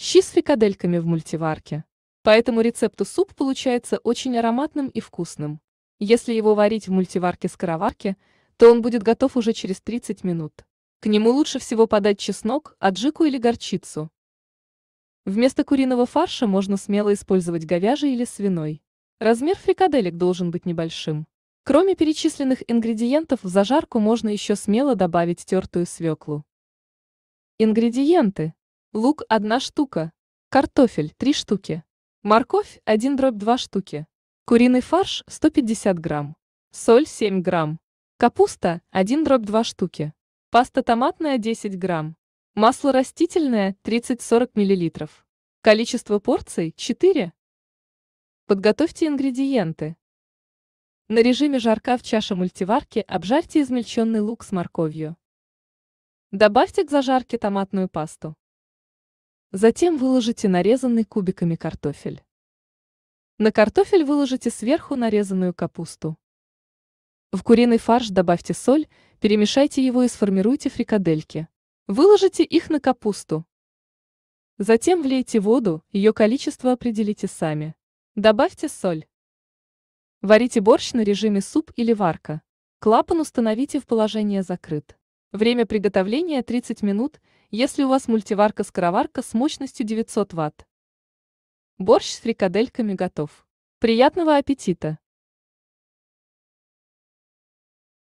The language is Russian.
Щи с фрикадельками в мультиварке. Поэтому рецепту суп получается очень ароматным и вкусным. Если его варить в мультиварке-скороварке, то он будет готов уже через 30 минут. К нему лучше всего подать чеснок, аджику или горчицу. Вместо куриного фарша можно смело использовать говяжий или свиной. Размер фрикаделек должен быть небольшим. Кроме перечисленных ингредиентов в зажарку можно еще смело добавить тертую свеклу. Ингредиенты лук – одна штука, картофель – три штуки, морковь – 1 дробь 2 штуки, куриный фарш – 150 грамм, соль – 7 грамм, капуста – 1 дробь 2 штуки, паста томатная – 10 грамм, масло растительное – 30-40 миллилитров. Количество порций – 4. Подготовьте ингредиенты. На режиме жарка в чаше мультиварки обжарьте измельченный лук с морковью. Добавьте к зажарке томатную пасту. Затем выложите нарезанный кубиками картофель. На картофель выложите сверху нарезанную капусту. В куриный фарш добавьте соль, перемешайте его и сформируйте фрикадельки. Выложите их на капусту. Затем влейте воду, ее количество определите сами. Добавьте соль. Варите борщ на режиме суп или варка. Клапан установите в положение закрыт. Время приготовления 30 минут, если у вас мультиварка-скороварка с мощностью 900 Вт. Борщ с фрикадельками готов. Приятного аппетита!